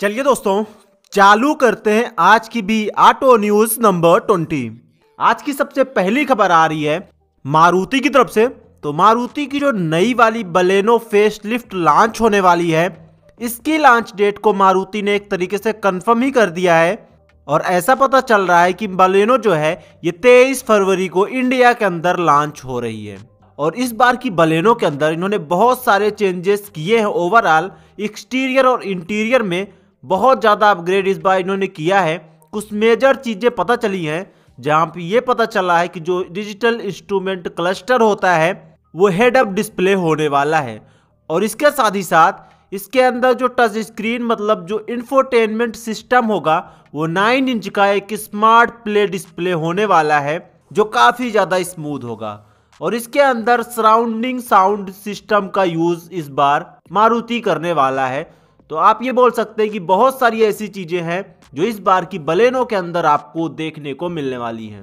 चलिए दोस्तों चालू करते हैं आज की भी ऑटो न्यूज नंबर ट्वेंटी आज की सबसे पहली खबर आ रही है मारुति की तरफ से तो मारुति की जो नई वाली बलेनो फेस लिफ्ट लॉन्च होने वाली है इसकी लॉन्च डेट को मारुति ने एक तरीके से कंफर्म ही कर दिया है और ऐसा पता चल रहा है कि बलेनो जो है ये 23 फरवरी को इंडिया के अंदर लॉन्च हो रही है और इस बार की बलेनो के अंदर इन्होंने बहुत सारे चेंजेस किए हैं ओवरऑल एक्सटीरियर और इंटीरियर में बहुत ज़्यादा अपग्रेड इस बार इन्होंने किया है कुछ मेजर चीज़ें पता चली हैं जहाँ पे ये पता चला है कि जो डिजिटल इंस्ट्रूमेंट क्लस्टर होता है वो हेड अप डिस्प्ले होने वाला है और इसके साथ ही साथ इसके अंदर जो टच स्क्रीन मतलब जो इन्फोटेनमेंट सिस्टम होगा वो नाइन इंच का एक स्मार्ट प्ले डिस्प्ले होने वाला है जो काफ़ी ज़्यादा स्मूथ होगा और इसके अंदर सराउंडिंग साउंड सिस्टम का यूज़ इस बार मारुति करने वाला है तो आप ये बोल सकते हैं कि बहुत सारी ऐसी चीज़ें हैं जो इस बार की बलेनो के अंदर आपको देखने को मिलने वाली हैं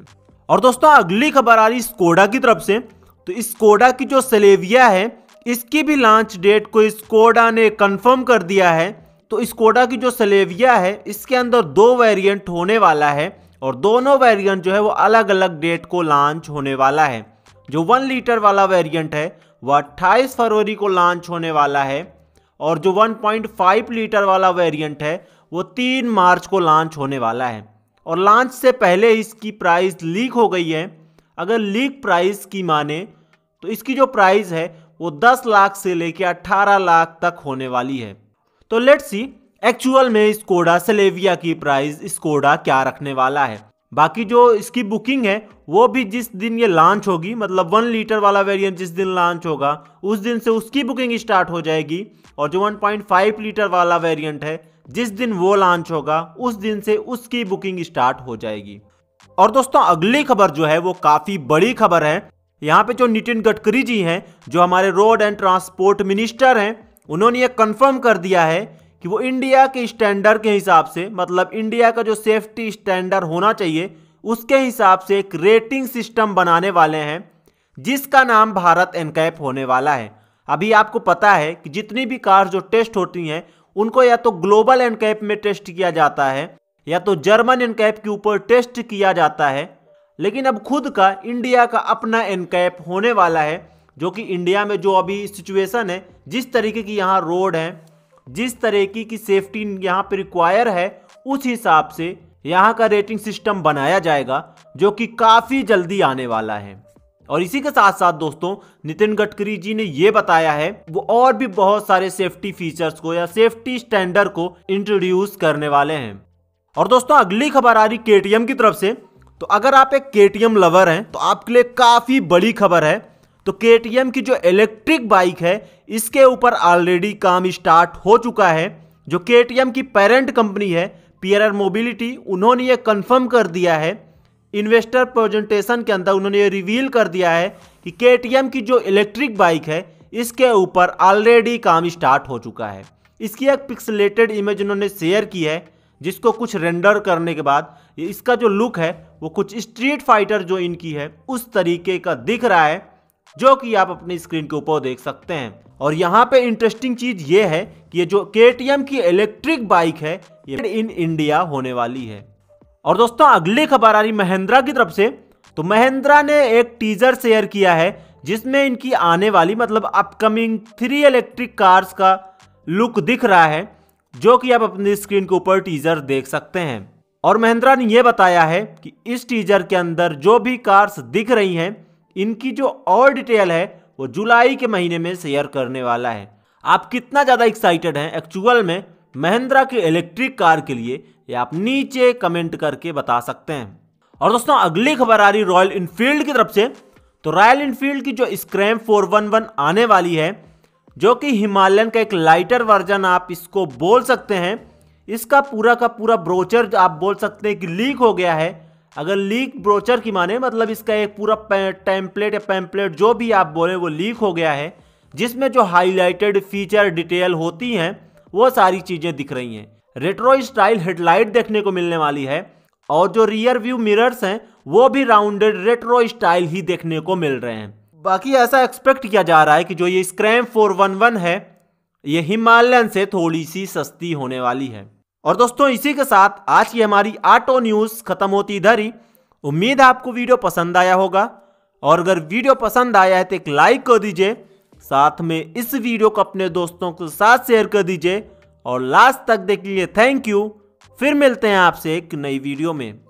और दोस्तों अगली खबर आ रही स्कोडा की तरफ से तो स्कोडा की जो सलेविया है इसकी भी लॉन्च डेट को स्कोडा ने कंफर्म कर दिया है तो स्कोडा की जो सलेविया है इसके अंदर दो वेरिएंट होने वाला है और दोनों वेरिएंट जो है वो अलग अलग डेट को लॉन्च होने वाला है जो वन लीटर वाला वेरिएंट है वह अट्ठाईस फरवरी को लॉन्च होने वाला है और जो 1.5 लीटर वाला वेरिएंट है वो 3 मार्च को लॉन्च होने वाला है और लॉन्च से पहले इसकी प्राइस लीक हो गई है अगर लीक प्राइस की माने तो इसकी जो प्राइस है वो 10 लाख से लेकर 18 लाख तक होने वाली है तो लेट्स सी एक्चुअल में स्कोडा सलेविया की प्राइस स्कोडा क्या रखने वाला है बाकी जो इसकी बुकिंग है वो भी जिस दिन ये लॉन्च होगी मतलब वन लीटर वाला वेरिएंट जिस दिन लॉन्च होगा उस दिन से उसकी बुकिंग स्टार्ट हो जाएगी और जो 1.5 लीटर वाला वेरिएंट है जिस दिन वो लॉन्च होगा उस दिन से उसकी बुकिंग स्टार्ट हो जाएगी और दोस्तों अगली खबर जो है वो काफ़ी बड़ी खबर है यहाँ पे जो नितिन गडकरी जी हैं जो हमारे रोड एंड ट्रांसपोर्ट मिनिस्टर हैं उन्होंने ये कंफर्म कर दिया है कि वो इंडिया के स्टैंडर्ड के हिसाब से मतलब इंडिया का जो सेफ्टी स्टैंडर्ड होना चाहिए उसके हिसाब से एक रेटिंग सिस्टम बनाने वाले हैं जिसका नाम भारत एनकैप होने वाला है अभी आपको पता है कि जितनी भी कार जो टेस्ट होती हैं उनको या तो ग्लोबल एनकैप में टेस्ट किया जाता है या तो जर्मन एनकैप के ऊपर टेस्ट किया जाता है लेकिन अब खुद का इंडिया का अपना एनकैप होने वाला है जो कि इंडिया में जो अभी सिचुएशन है जिस तरीके की यहाँ रोड है जिस तरीके की सेफ्टी यहाँ पर रिक्वायर है उस हिसाब से यहाँ का रेटिंग सिस्टम बनाया जाएगा जो कि काफ़ी जल्दी आने वाला है और इसी के साथ साथ दोस्तों नितिन गडकरी जी ने ये बताया है वो और भी बहुत सारे सेफ्टी फीचर्स को या सेफ्टी स्टैंडर्ड को इंट्रोड्यूस करने वाले हैं और दोस्तों अगली खबर आ रही के की तरफ से तो अगर आप एक के लवर हैं तो आपके लिए काफ़ी बड़ी खबर है तो के की जो इलेक्ट्रिक बाइक है इसके ऊपर ऑलरेडी काम स्टार्ट हो चुका है जो के की पेरेंट कंपनी है पियर मोबिलिटी उन्होंने ये कन्फर्म कर दिया है इन्वेस्टर प्रेजेंटेशन के अंदर उन्होंने ये रिवील कर दिया है कि के की जो इलेक्ट्रिक बाइक है इसके ऊपर ऑलरेडी काम स्टार्ट हो चुका है इसकी एक पिक्सलेटेड इमेज उन्होंने शेयर की है जिसको कुछ रेंडर करने के बाद इसका जो लुक है वो कुछ स्ट्रीट फाइटर जो इनकी है उस तरीके का दिख रहा है जो कि आप अपनी स्क्रीन के ऊपर देख सकते हैं और यहाँ पे इंटरेस्टिंग चीज़ ये है कि ये जो के की इलेक्ट्रिक बाइक है ये इन इंडिया होने वाली है और दोस्तों अगली खबर आ रही महिंद्रा की तरफ से तो महिंद्रा ने एक टीजर शेयर किया है जिसमें इनकी आने वाली मतलब अपकमिंग थ्री इलेक्ट्रिक कार्स का लुक दिख रहा है जो कि आप अपनी स्क्रीन के ऊपर टीजर देख सकते हैं और महिंद्रा ने यह बताया है कि इस टीजर के अंदर जो भी कार्स दिख रही हैं इनकी जो और डिटेल है वो जुलाई के महीने में शेयर करने वाला है आप कितना ज़्यादा एक्साइटेड हैं एक्चुअल में महिंद्रा की इलेक्ट्रिक कार के लिए या आप नीचे कमेंट करके बता सकते हैं और दोस्तों अगली खबर आ रही रॉयल इनफील्ड की तरफ से तो रॉयल इनफील्ड की जो स्क्रैम 411 आने वाली है जो कि हिमालयन का एक लाइटर वर्जन आप इसको बोल सकते हैं इसका पूरा का पूरा ब्रोचर आप बोल सकते हैं कि लीक हो गया है अगर लीक ब्रोचर की माने मतलब इसका एक पूरा टेम्पलेट या पैम्पलेट जो भी आप बोलें वो लीक हो गया है जिसमें जो हाईलाइटेड फीचर डिटेल होती हैं वो सारी चीज़ें दिख रही हैं रेट्रो स्टाइल हेडलाइट देखने को मिलने वाली है और जो रियर व्यू मिरर्स हैं वो भी राउंडेड रेट्रो स्टाइल ही देखने को मिल रहे हैं बाकी ऐसा एक्सपेक्ट किया जा रहा है कि जो ये स्क्रैम 411 है ये हिमालयन से थोड़ी सी सस्ती होने वाली है और दोस्तों इसी के साथ आज की हमारी ऑटो न्यूज़ खत्म होती इधर ही उम्मीद है आपको वीडियो पसंद आया होगा और अगर वीडियो पसंद आया है तो एक लाइक कर दीजिए साथ में इस वीडियो को अपने दोस्तों के साथ शेयर कर दीजिए और लास्ट तक देख लीजिए थैंक यू फिर मिलते हैं आपसे एक नई वीडियो में